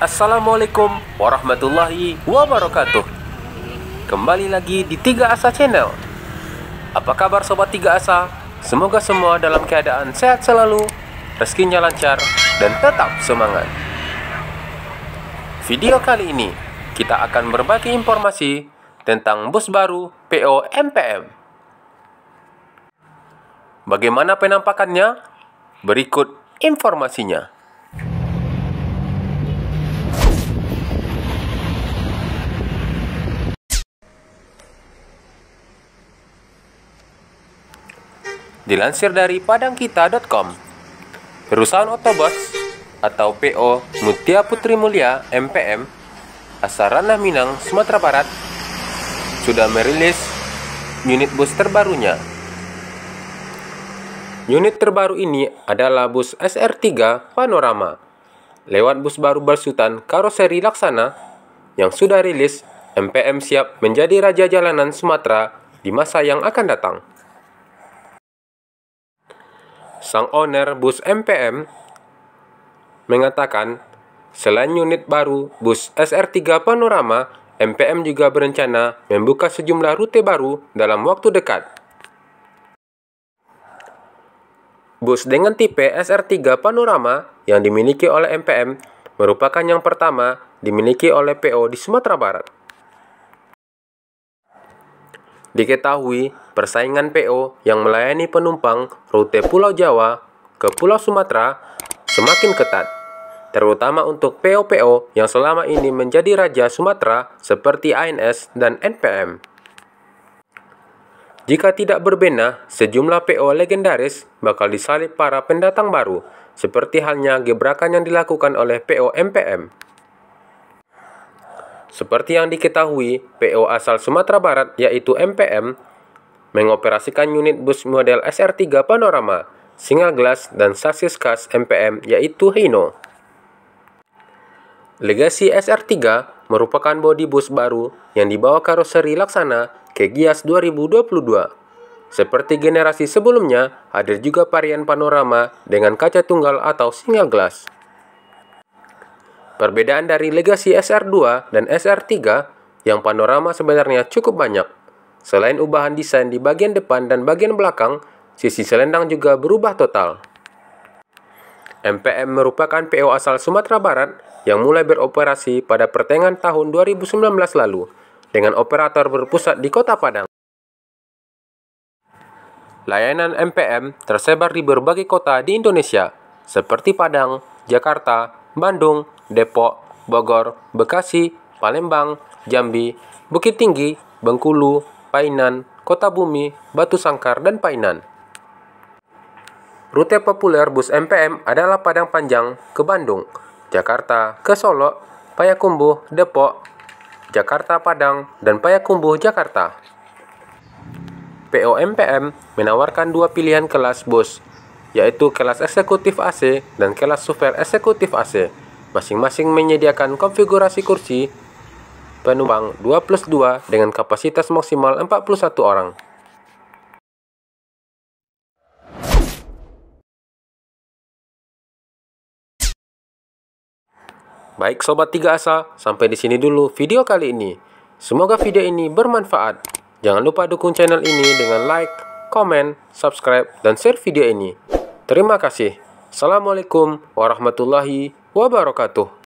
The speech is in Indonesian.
Assalamualaikum warahmatullahi wabarakatuh Kembali lagi di Tiga Asa Channel Apa kabar Sobat Tiga Asa? Semoga semua dalam keadaan sehat selalu Rezekinya lancar dan tetap semangat Video kali ini kita akan berbagi informasi tentang bus baru PO MPM Bagaimana penampakannya? Berikut informasinya. Dilansir dari padangkita.com, perusahaan Otobots atau PO Mutia Putri Mulia MPM asal Ranah Minang, Sumatera Barat sudah merilis unit bus terbarunya. Unit terbaru ini adalah bus SR3 Panorama lewat bus baru bersutan karoseri Laksana yang sudah rilis MPM siap menjadi raja jalanan Sumatera di masa yang akan datang sang owner bus MPM mengatakan selain unit baru bus SR3 Panorama, MPM juga berencana membuka sejumlah rute baru dalam waktu dekat. Bus dengan tipe SR3 Panorama yang dimiliki oleh MPM merupakan yang pertama dimiliki oleh PO di Sumatera Barat. Diketahui, persaingan PO yang melayani penumpang rute Pulau Jawa ke Pulau Sumatera semakin ketat, terutama untuk PO-PO yang selama ini menjadi raja Sumatera seperti ANS dan NPM. Jika tidak berbenah, sejumlah PO legendaris bakal disalib para pendatang baru, seperti halnya gebrakan yang dilakukan oleh PO MPM. Seperti yang diketahui, PO asal Sumatera Barat yaitu MPM mengoperasikan unit bus model SR3 Panorama, Singa Glass, dan sasis khas MPM yaitu Hino. Legasi SR3 merupakan bodi bus baru yang dibawa karoseri Laksana ke Gias 2022. Seperti generasi sebelumnya, hadir juga varian panorama dengan kaca tunggal atau single glass. Perbedaan dari legasi SR2 dan SR3 yang panorama sebenarnya cukup banyak. Selain ubahan desain di bagian depan dan bagian belakang, sisi selendang juga berubah total. MPM merupakan PO asal Sumatera Barat yang mulai beroperasi pada pertengahan tahun 2019 lalu dengan operator berpusat di Kota Padang. Layanan MPM tersebar di berbagai kota di Indonesia, seperti Padang, Jakarta, Bandung, Depok, Bogor, Bekasi, Palembang, Jambi, Bukit Tinggi, Bengkulu, Painan, Kota Bumi, Batu Sangkar, dan Painan. Rute populer bus MPM adalah Padang Panjang ke Bandung, Jakarta ke Solo, Payakumbuh, Depok, Jakarta Padang, dan Payakumbuh, Jakarta. PO MPM menawarkan dua pilihan kelas bus, yaitu kelas eksekutif AC dan kelas super eksekutif AC. Masing-masing menyediakan konfigurasi kursi penumpang 2 plus 2 dengan kapasitas maksimal 41 orang. Baik Sobat tiga Asa, sampai di sini dulu video kali ini. Semoga video ini bermanfaat. Jangan lupa dukung channel ini dengan like, komen, subscribe, dan share video ini. Terima kasih. Assalamualaikum warahmatullahi wabarakatuh.